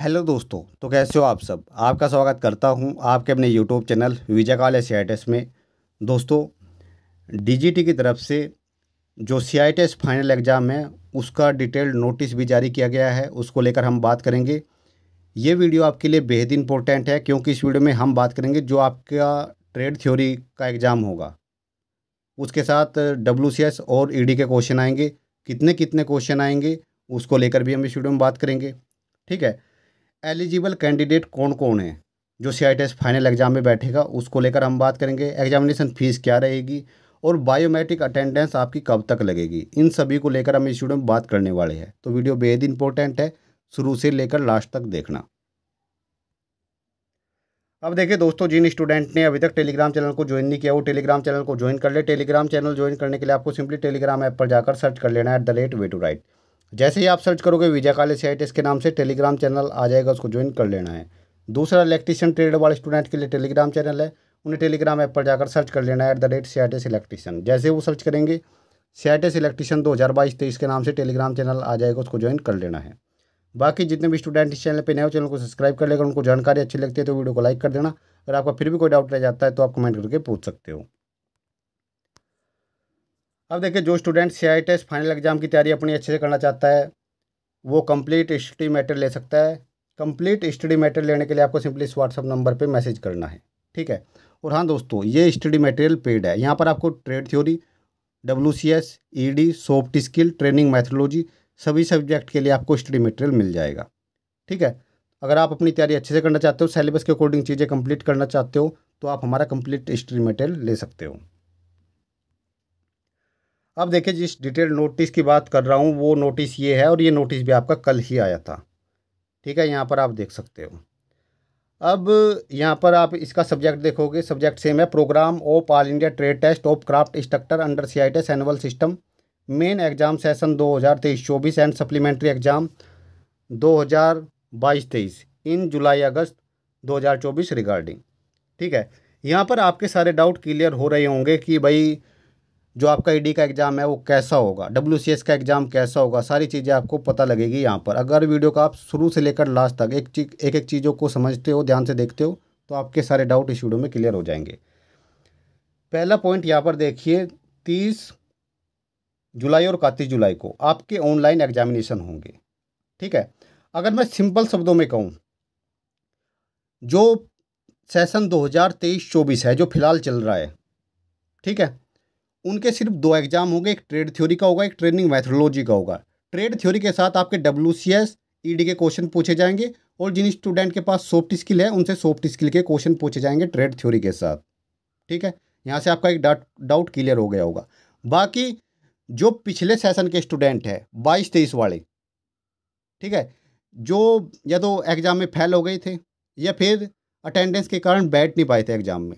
hello दोस्तों तो कैसे हो आप सब आपका स्वागत करता हूं आपके अपने यूट्यूब चैनल विजय काल सी में दोस्तों डीजीटी की तरफ से जो सी फाइनल एग्ज़ाम है उसका डिटेल्ड नोटिस भी जारी किया गया है उसको लेकर हम बात करेंगे ये वीडियो आपके लिए बेहद इंपॉर्टेंट है क्योंकि इस वीडियो में हम बात करेंगे जो आपका ट्रेड थ्योरी का एग्ज़ाम होगा उसके साथ डब्ल्यू और ई e के क्वेश्चन आएंगे कितने कितने क्वेश्चन आएंगे उसको लेकर भी हम इस वीडियो में बात करेंगे ठीक है एलिजिबल कैंडिडेट कौन कौन है जो सी आई फाइनल एग्ज़ाम में बैठेगा उसको लेकर हम बात करेंगे एग्जामिनेशन फ़ीस क्या रहेगी और बायोमेट्रिक अटेंडेंस आपकी कब तक लगेगी इन सभी को लेकर हम इस वीडियो में बात करने वाले हैं तो वीडियो बेहद इंपॉर्टेंट है शुरू से लेकर लास्ट तक देखना अब देखिए दोस्तों जिन स्टूडेंट ने अभी तक टेलीग्राम चैनल को ज्वाइन नहीं किया वो टेलीग्राम चैनल को ज्वाइन कर ले टेलीग्राम चैनल ज्वाइन करने के लिए आपको सिंपली टेलीग्राम ऐप पर जाकर सर्च कर लेना at the rate way to right जैसे ही आप सर्च करोगे विजय काले सी के नाम से टेलीग्राम चैनल आ जाएगा उसको ज्वाइन कर लेना है दूसरा इलेक्ट्रीशियन ट्रेड वाले स्टूडेंट के लिए टेलीग्राम चैनल है उन्हें टेलीग्राम ऐप पर जाकर सर्च कर लेना है एट द रेट सी जैसे वो सर्च करेंगे सी इलेक्ट्रीशियन दो हज़ार बाईस तेईस के नाम से टेलीग्राम चैनल आ जाएगा उसको ज्वाइन कर लेना है बाकी जितने भी स्टूडेंट इस चैनल पर नए हो चैनल को सब्सक्राइब कर लेकर उनको जानकारी अच्छी लगती है तो वीडियो को लाइक कर देना अगर आपका फिर भी कोई डाउट रह जाता है तो आप कमेंट करके पूछ सकते हो अब देखिए जो student C I test final exam की तैयारी अपनी अच्छे से करना चाहता है वो कंप्लीट स्टडी मैटर ले सकता है कंप्लीट स्टडी मैटर लेने के लिए आपको सिंपली इस व्हाट्सअप नंबर पर मैसेज करना है ठीक है और हाँ दोस्तों ये स्टडी मटेरियल पेड है यहाँ पर आपको trade theory W C S E D soft skill training methodology सभी सब्जेक्ट के लिए आपको स्टडी मटेरियल मिल जाएगा ठीक है अगर आप अपनी तैयारी अच्छे से करना चाहते हो सिलेबस के अकॉर्डिंग चीज़ें कंप्लीट करना चाहते हो तो आप हमारा कंप्लीट स्टडी मटेरियल ले सकते हो अब देखिए जिस डिटेल नोटिस की बात कर रहा हूँ वो नोटिस ये है और ये नोटिस भी आपका कल ही आया था ठीक है यहाँ पर आप देख सकते हो अब यहाँ पर आप इसका सब्जेक्ट देखोगे सब्जेक्ट सेम है program of all India trade test of craft instructor under C I test annual system main exam session दो हज़ार तेईस चौबीस एंड सप्लीमेंट्री एग्ज़ाम दो हज़ार बाईस तेईस इन जुलाई अगस्त दो हज़ार चौबीस रिगार्डिंग ठीक है यहाँ पर आपके सारे डाउट क्लियर हो रहे होंगे कि भाई जो आपका ईडी e का एग्ज़ाम है वो कैसा होगा डब्ल्यू का एग्ज़ाम कैसा होगा सारी चीज़ें आपको पता लगेगी यहाँ पर अगर वीडियो का आप शुरू से लेकर लास्ट तक एक चीज एक एक चीज़ों को समझते हो ध्यान से देखते हो तो आपके सारे डाउट इस वीडियो में क्लियर हो जाएंगे पहला पॉइंट यहाँ पर देखिए तीस जुलाई और इकतीस जुलाई को आपके ऑनलाइन एग्जामिनेशन होंगे ठीक है अगर मैं सिंपल शब्दों में कहूँ जो सेशन दो हज़ार है जो फिलहाल चल रहा है ठीक है उनके सिर्फ दो एग्जाम होंगे एक ट्रेड थ्योरी का होगा एक ट्रेनिंग मैथोलॉजी का होगा ट्रेड थ्योरी के साथ आपके डब्ल्यू सी एस के क्वेश्चन पूछे जाएंगे और जिन स्टूडेंट के पास सॉफ्ट स्किल है उनसे सॉफ्ट स्किल के क्वेश्चन पूछे जाएंगे ट्रेड थ्योरी के साथ ठीक है यहाँ से आपका एक डाउट क्लियर हो गया होगा बाकी जो पिछले सेशन के स्टूडेंट है बाईस तेईस वाले ठीक है जो या तो एग्ज़ाम में फेल हो गए थे या फिर अटेंडेंस के कारण बैठ नहीं पाए थे एग्ज़ाम में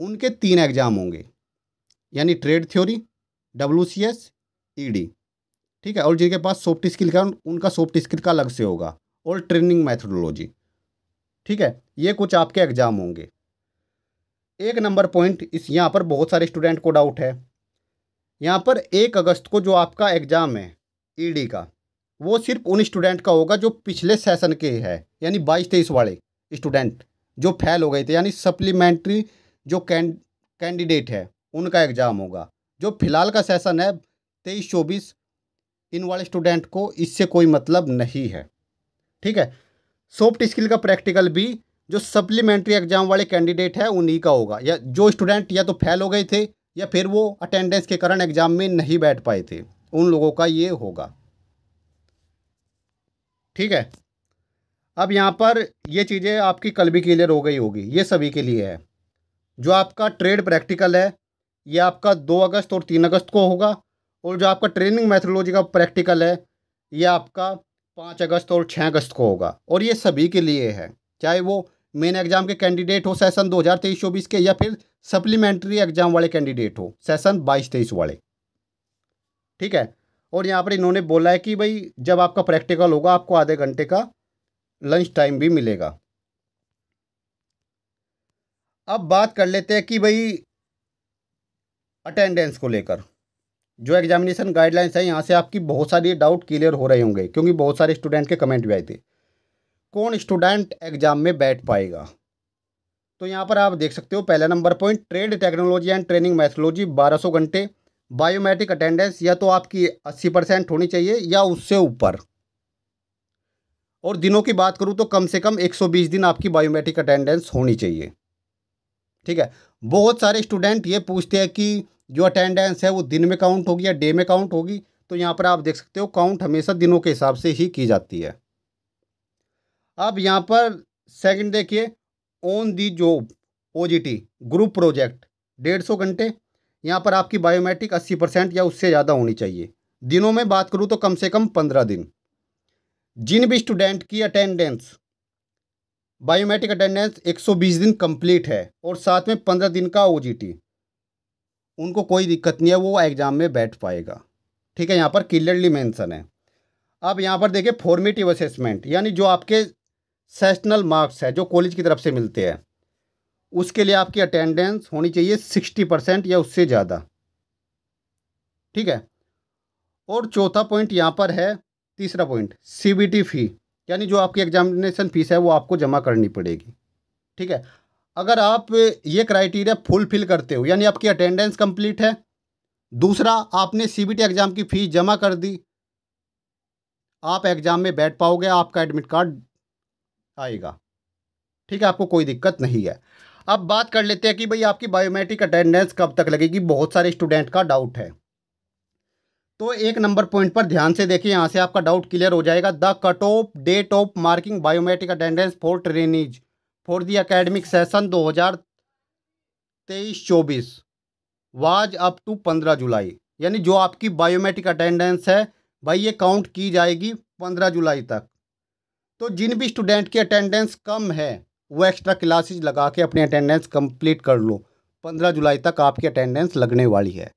उनके तीन एग्ज़ाम होंगे यानी trade theory W C S E D ठीक है और जिनके पास सॉफ्ट स्किल का उनका सॉफ्ट स्किल का अलग से होगा और ट्रेनिंग मैथडोलॉजी ठीक है ये कुछ आपके एग्ज़ाम होंगे एक नंबर पॉइंट इस यहाँ पर बहुत सारे स्टूडेंट को डाउट है यहाँ पर एक अगस्त को जो आपका एग्ज़ाम है ईडी e का वो सिर्फ उन स्टूडेंट का होगा जो पिछले सेशन के है यानी बाईस तेईस वाले स्टूडेंट जो फैल हो गए थे यानी सप्लीमेंट्री जो कैंडिडेट है उनका एग्ज़ाम होगा जो फिलहाल का सेशन है तेईस चौबीस इन वाले स्टूडेंट को इससे कोई मतलब नहीं है ठीक है सॉफ्ट स्किल का प्रैक्टिकल भी जो सप्लीमेंट्री एग्जाम वाले कैंडिडेट है उन्हीं का होगा या जो स्टूडेंट या तो फेल हो गए थे या फिर वो अटेंडेंस के कारण एग्जाम में नहीं बैठ पाए थे उन लोगों का ये होगा ठीक है अब यहाँ पर ये चीज़ें आपकी कल भी क्लियर हो गई होगी ये सभी के लिए है जो आपका ट्रेड प्रैक्टिकल है ये आपका दो अगस्त और तीन अगस्त को होगा और जो आपका ट्रेनिंग मैथोलॉजी का प्रैक्टिकल है ये आपका पाँच अगस्त और छः अगस्त को होगा और ये सभी के लिए है चाहे वो मेन एग्ज़ाम के कैंडिडेट हो सेशन दो हज़ार तेईस चौबीस के या फिर सप्लीमेंट्री एग्ज़ाम वाले कैंडिडेट हो सेशन बाईस तेईस वाले ठीक है और यहाँ पर इन्होंने बोला है कि भाई जब आपका प्रैक्टिकल होगा आपको आधे घंटे का लंच टाइम भी मिलेगा अब बात कर लेते हैं कि भाई अटेंडेंस को लेकर जो एग्जामिनेशन गाइडलाइंस है यहाँ से आपकी बहुत सारी डाउट क्लियर हो रहे होंगे क्योंकि बहुत सारे स्टूडेंट के कमेंट भी आए थे कौन स्टूडेंट एग्जाम में बैठ पाएगा तो यहाँ पर आप देख सकते हो पहला number point trade technology and training methodology 1200 घंटे बायोमेट्रिक अटेंडेंस या तो आपकी 80 परसेंट होनी चाहिए या उससे ऊपर और दिनों की बात करूँ तो कम से कम 120 दिन आपकी बायोमेट्रिक अटेंडेंस होनी चाहिए ठीक है बहुत सारे स्टूडेंट ये पूछते हैं कि जो अटेंडेंस है वो दिन में काउंट होगी या डे में काउंट होगी तो यहाँ पर आप देख सकते हो काउंट हमेशा दिनों के हिसाब से ही की जाती है अब यहाँ पर सेकंड देखिए on the job OJT group project डेढ़ सौ घंटे यहाँ पर आपकी बायोमेट्रिक अस्सी परसेंट या उससे ज़्यादा होनी चाहिए दिनों में बात करूँ तो कम से कम पंद्रह दिन जिन भी स्टूडेंट की अटेंडेंस बायोमेट्रिक अटेंडेंस 120 दिन कंप्लीट है और साथ में 15 दिन का ओजीटी उनको कोई दिक्कत नहीं है वो एग्ज़ाम में बैठ पाएगा ठीक है यहाँ पर क्लियरली मेंशन है अब यहाँ पर देखिए फॉर्मेटिव असेसमेंट यानी जो आपके सेशनल मार्क्स है जो कॉलेज की तरफ से मिलते हैं उसके लिए आपकी अटेंडेंस होनी चाहिए सिक्सटी परसेंट या उससे ज़्यादा ठीक है और चौथा पॉइंट यहाँ पर है तीसरा पॉइंट सी फ़ी यानी जो आपकी एग्जामिनेशन फ़ीस है वो आपको जमा करनी पड़ेगी ठीक है अगर आप ये क्राइटेरिया फुलफिल करते हो यानी आपकी अटेंडेंस कंप्लीट है दूसरा आपने सीबीटी एग्ज़ाम की फ़ीस जमा कर दी आप एग्ज़ाम में बैठ पाओगे आपका एडमिट कार्ड आएगा ठीक है आपको कोई दिक्कत नहीं है अब बात कर लेते हैं कि भाई आपकी बायोमेट्रिक अटेंडेंस कब तक लगेगी बहुत सारे स्टूडेंट का डाउट है तो एक नंबर पॉइंट पर ध्यान से देखिए यहाँ से आपका डाउट क्लियर हो जाएगा the cut off date of marking biometric attendance for trainees for the academic session दो हज़ार तेईस चौबीस वाज अप टू पंद्रह जुलाई यानी जो आपकी बायोमेट्रिक अटेंडेंस है भाई ये काउंट की जाएगी पंद्रह जुलाई तक तो जिन भी स्टूडेंट की अटेंडेंस कम है वो एक्स्ट्रा क्लासेज लगा के अपनी अटेंडेंस कंप्लीट कर लो पंद्रह जुलाई तक आपकी अटेंडेंस लगने वाली है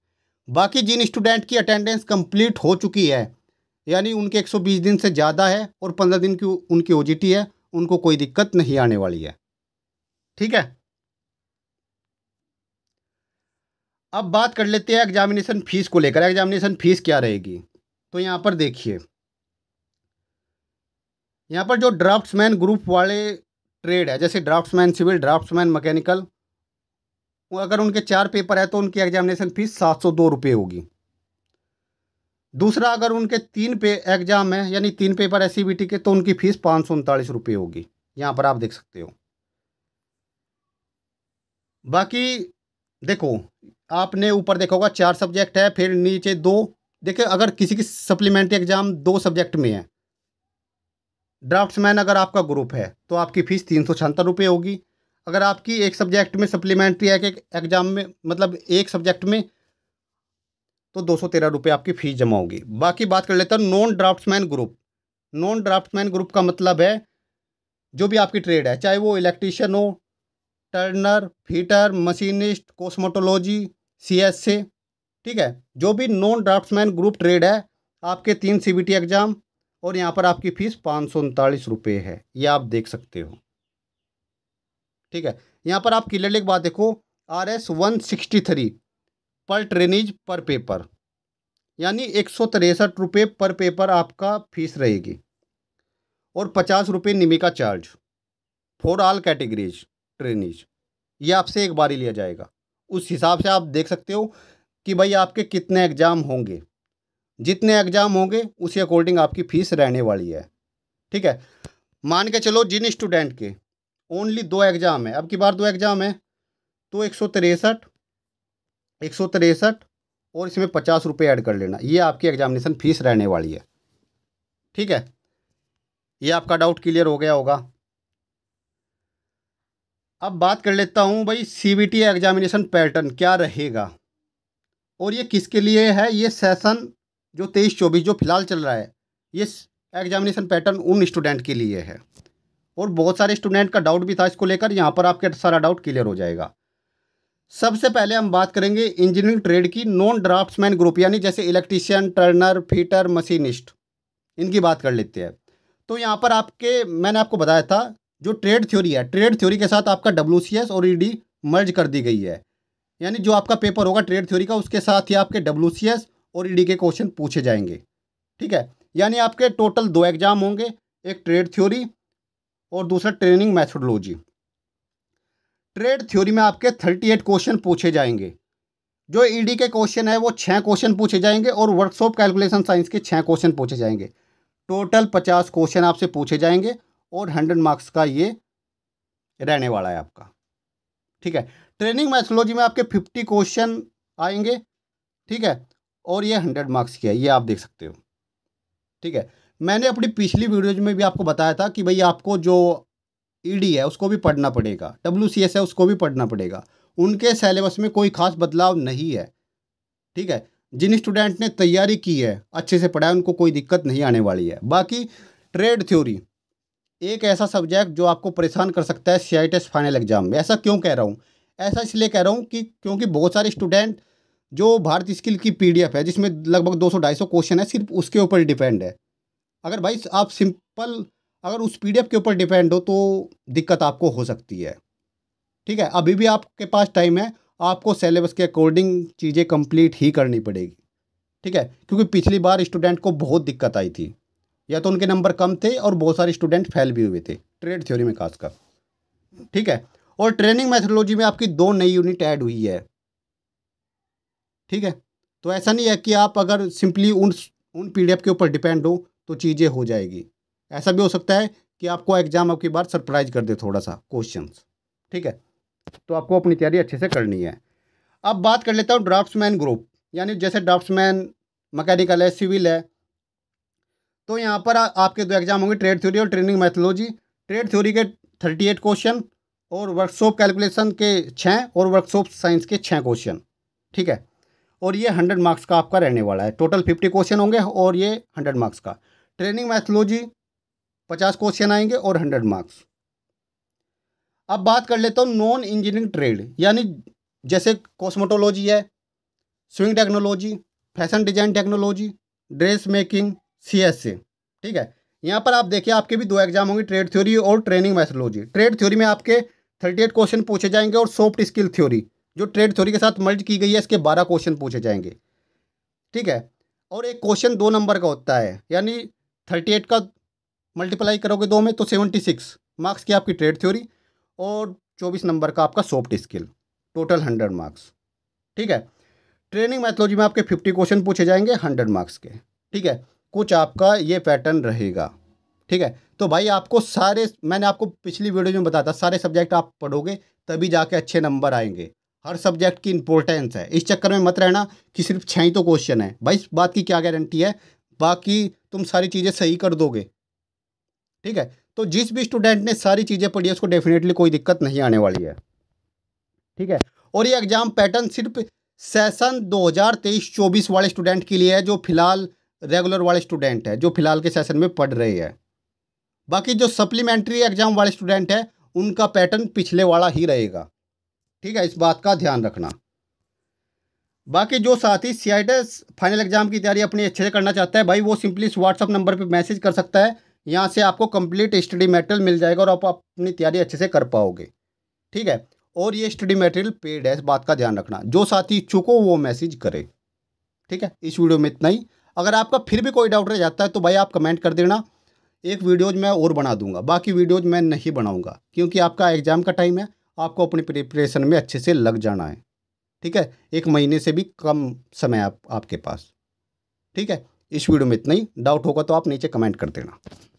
बाकी जिन स्टूडेंट की अटेंडेंस कंप्लीट हो चुकी है यानी उनके 120 दिन से ज़्यादा है और 15 दिन की उनकी ओजीटी है उनको कोई दिक्कत नहीं आने वाली है ठीक है अब बात कर लेते हैं एग्जामिनेशन फ़ीस को लेकर एग्जामिनेशन फ़ीस क्या रहेगी तो यहाँ पर देखिए यहाँ पर जो ड्राफ्ट्समैन ग्रुप वाले ट्रेड है जैसे ड्राफ्ट्समैन सिविल ड्राफ्ट्समैन मैकेनिकल अगर उनके चार पेपर है तो उनकी एग्जामिनेशन फ़ीस सात सौ दो रुपये होगी दूसरा अगर उनके तीन पे एग्ज़ाम है यानी तीन पेपर है सी e के तो उनकी फ़ीस पाँच सौ उनतालीस रुपये होगी यहाँ पर आप देख सकते हो बाकी देखो आपने ऊपर देखा होगा चार सब्जेक्ट है फिर नीचे दो देखिए अगर किसी की सप्लीमेंट्री एग्ज़ाम दो सब्जेक्ट में है ड्राफ्ट्समैन अगर आपका ग्रुप है तो आपकी फ़ीस तीन सौ छहत्तर रुपये होगी अगर आपकी एक सब्जेक्ट में सप्लीमेंट्री है कि एग्ज़ाम में मतलब एक सब्जेक्ट में तो दो सौ तेरह रुपये आपकी फ़ीस जमा होगी बाकी बात कर लेता हूँ non draftsman group non draftsman group का मतलब है जो भी आपकी ट्रेड है चाहे वो इलेक्ट्रीशियन हो turner fitter machinist cosmetology C S A ठीक है जो भी नॉन ड्राफ्ट्समैन ग्रुप ट्रेड है आपके तीन सी बी टी एग्ज़ाम और यहाँ पर आपकी फ़ीस पाँच सौ उनतालीस रुपये है ये आप देख सकते हो ठीक है यहाँ पर आप क्लियरली एक बात देखो R S one sixty three पर ट्रेनिज पर पेपर यानी एक सौ तिरसठ रुपये पर पेपर आपका फीस रहेगी और पचास रुपये निमी का charge for all categories trainees ये आपसे एक बार ही लिया जाएगा उस हिसाब से आप देख सकते हो कि भाई आपके कितने एग्ज़ाम होंगे जितने एग्ज़ाम होंगे उसी अकॉर्डिंग आपकी फ़ीस रहने वाली है ठीक है मान के चलो जिन स्टूडेंट के ओनली दो एग्ज़ाम है अब की बार दो एग्ज़ाम है तो एक सौ तिरसठ एक सौ तिरसठ और इसमें पचास रुपये ऐड कर लेना ये आपकी एग्जामिनेशन फ़ीस रहने वाली है ठीक है ये आपका डाउट क्लियर हो गया होगा अब बात कर लेता हूँ भाई टी एग्जामिनेशन पैटर्न क्या रहेगा और ये किसके लिए है ये सेशन जो तेईस चौबीस जो फिलहाल चल रहा है ये एग्जामिनेशन पैटर्न उन स्टूडेंट के लिए है और बहुत सारे स्टूडेंट का डाउट भी था इसको लेकर यहाँ पर आपके सारा डाउट क्लियर हो जाएगा सबसे पहले हम बात करेंगे इंजीनियरिंग ट्रेड की नॉन ड्राफ्ट्समैन ग्रुप यानी जैसे इलेक्ट्रीशियन टर्नर फीटर मशीनिस्ट इनकी बात कर लेते हैं तो यहाँ पर आपके मैंने आपको बताया था जो ट्रेड थ्योरी है ट्रेड थ्योरी के साथ आपका डब्ल्यू और ई e मर्ज कर दी गई है यानी जो आपका पेपर होगा ट्रेड थ्योरी का उसके साथ ही आपके डब्ल्यू और ई e के क्वेश्चन पूछे जाएंगे ठीक है यानी आपके टोटल दो एग्जाम होंगे एक ट्रेड थ्योरी और दूसरा ट्रेनिंग मैथोडोलॉजी ट्रेड थ्योरी में आपके थर्टी एट क्वेश्चन पूछे जाएंगे जो ईडी e के क्वेश्चन है वो छः क्वेश्चन पूछे जाएंगे और वर्कशॉप कैलकुलेशन साइंस के छः क्वेश्चन पूछे जाएंगे टोटल पचास क्वेश्चन आपसे पूछे जाएंगे और हंड्रेड मार्क्स का ये रहने वाला है आपका ठीक है ट्रेनिंग मैथोलॉजी में आपके फिफ्टी क्वेश्चन आएंगे ठीक है और ये हंड्रेड मार्क्स की है ये आप देख सकते हो ठीक है मैंने अपनी पिछली वीडियोज में भी आपको बताया था कि भाई आपको जो ईडी e है उसको भी पढ़ना पड़ेगा डब्ल्यू है उसको भी पढ़ना पड़ेगा उनके सेलेबस में कोई खास बदलाव नहीं है ठीक है जिन स्टूडेंट ने तैयारी की है अच्छे से पढ़ाया उनको कोई दिक्कत नहीं आने वाली है बाकी ट्रेड थ्योरी एक ऐसा सब्जेक्ट जो आपको परेशान कर सकता है सी फाइनल एग्जाम में ऐसा क्यों कह रहा हूँ ऐसा इसलिए कह रहा हूँ कि क्योंकि बहुत सारे स्टूडेंट जो भारतीय स्किल की पी है जिसमें लगभग दो सौ क्वेश्चन है सिर्फ उसके ऊपर डिपेंड है अगर भाई आप सिंपल अगर उस पी के ऊपर डिपेंड हो तो दिक्कत आपको हो सकती है ठीक है अभी भी आपके पास टाइम है आपको सेलेबस के अकॉर्डिंग चीज़ें कंप्लीट ही करनी पड़ेगी ठीक है क्योंकि पिछली बार स्टूडेंट को बहुत दिक्कत आई थी या तो उनके नंबर कम थे और बहुत सारे स्टूडेंट फेल भी हुए थे ट्रेड थ्योरी में खासकर ठीक है और ट्रेनिंग मैथोलॉजी में आपकी दो नई यूनिट ऐड हुई है ठीक है तो ऐसा नहीं है कि आप अगर सिंपली उन उन पी के ऊपर डिपेंड हो तो चीज़ें हो जाएगी ऐसा भी हो सकता है कि आपको एग्ज़ाम आपकी बार सरप्राइज कर दे थोड़ा सा क्वेश्चन ठीक है तो आपको अपनी तैयारी अच्छे से करनी है अब बात कर लेता हूँ ड्राफ्ट्समैन ग्रुप यानी जैसे ड्राफ्ट्समैन मैकेनिकल है सिविल है तो यहाँ पर आ, आपके दो एग्जाम होंगे ट्रेड थ्योरी और ट्रेनिंग मैथोलॉजी ट्रेड थ्योरी के थर्टी एट क्वेश्चन और वर्कशॉप कैलकुलेशन के छः और वर्कशॉप साइंस के छः क्वेश्चन ठीक है और ये हंड्रेड मार्क्स का आपका रहने वाला है टोटल फिफ्टी क्वेश्चन होंगे और ये हंड्रेड मार्क्स का ट्रेनिंग मैथोलॉजी पचास क्वेश्चन आएंगे और हंड्रेड मार्क्स अब बात कर लेता हूँ नॉन इंजीनियरिंग ट्रेड यानी जैसे कॉस्मेटोलॉजी है sewing technology fashion design technology dress making C S ठीक है यहाँ पर आप देखिए आपके भी दो एग्जाम होंगे ट्रेड थ्योरी और ट्रेनिंग मैथोलॉजी ट्रेड थ्योरी में आपके थर्टी एट क्वेश्चन पूछे जाएंगे और सॉफ्ट स्किल थ्योरी जो ट्रेड थ्योरी के साथ मर्ज की गई है इसके बारह क्वेश्चन पूछे जाएंगे ठीक है और एक क्वेश्चन दो नंबर का होता है यानी थर्टी एट का मल्टीप्लाई करोगे दो में तो सेवेंटी सिक्स मार्क्स की आपकी ट्रेड थ्योरी और चौबीस नंबर का आपका soft skill total hundred marks ठीक है ट्रेनिंग मैथोलॉजी में आपके फिफ्टी क्वेश्चन पूछे जाएंगे हंड्रेड मार्क्स के ठीक है कुछ आपका ये पैटर्न रहेगा ठीक है तो भाई आपको सारे मैंने आपको पिछली वीडियो में बताया था सारे सब्जेक्ट आप पढ़ोगे तभी जाके अच्छे नंबर आएंगे हर सब्जेक्ट की इंपॉर्टेंस है इस चक्कर में मत रहना कि सिर्फ छः ही तो क्वेश्चन है भाई इस बात की क्या गारंटी है बाकी तुम सारी चीज़ें सही कर दोगे ठीक है तो जिस भी स्टूडेंट ने सारी चीज़ें पढ़ी है उसको डेफिनेटली कोई दिक्कत नहीं आने वाली है ठीक है और ये एग्ज़ाम पैटर्न सिर्फ सेशन 2023-24 वाले स्टूडेंट के लिए है जो फिलहाल रेगुलर वाले स्टूडेंट है जो फिलहाल के सेशन में पढ़ रहे हैं बाकी जो सप्लीमेंट्री एग्ज़ाम वाले स्टूडेंट हैं उनका पैटर्न पिछले वाला ही रहेगा ठीक है इस बात का ध्यान रखना बाकी जो साथी सी फाइनल एग्ज़ाम की तैयारी अपनी अच्छे से करना चाहता है भाई वो सिंपली इस व्हाट्सअप नंबर पर मैसेज कर सकता है यहाँ से आपको कंप्लीट स्टडी मटेरियल मिल जाएगा और आप अपनी तैयारी अच्छे से कर पाओगे ठीक है और ये स्टडी मटेरियल पेड है इस बात का ध्यान रखना जो साथी इच्छुक हो वो मैसेज करे ठीक है इस वीडियो में इतना ही अगर आपका फिर भी कोई डाउट रह जाता है तो भाई आप कमेंट कर देना एक वीडियोज मैं और बना दूंगा बाकी वीडियोज मैं नहीं बनाऊँगा क्योंकि आपका एग्ज़ाम का टाइम है आपको अपनी प्रिपरेशन में अच्छे से लग जाना है ठीक है एक महीने से भी कम समय आप आपके पास ठीक है इस वीडियो में इतना ही डाउट होगा तो आप नीचे कमेंट कर देना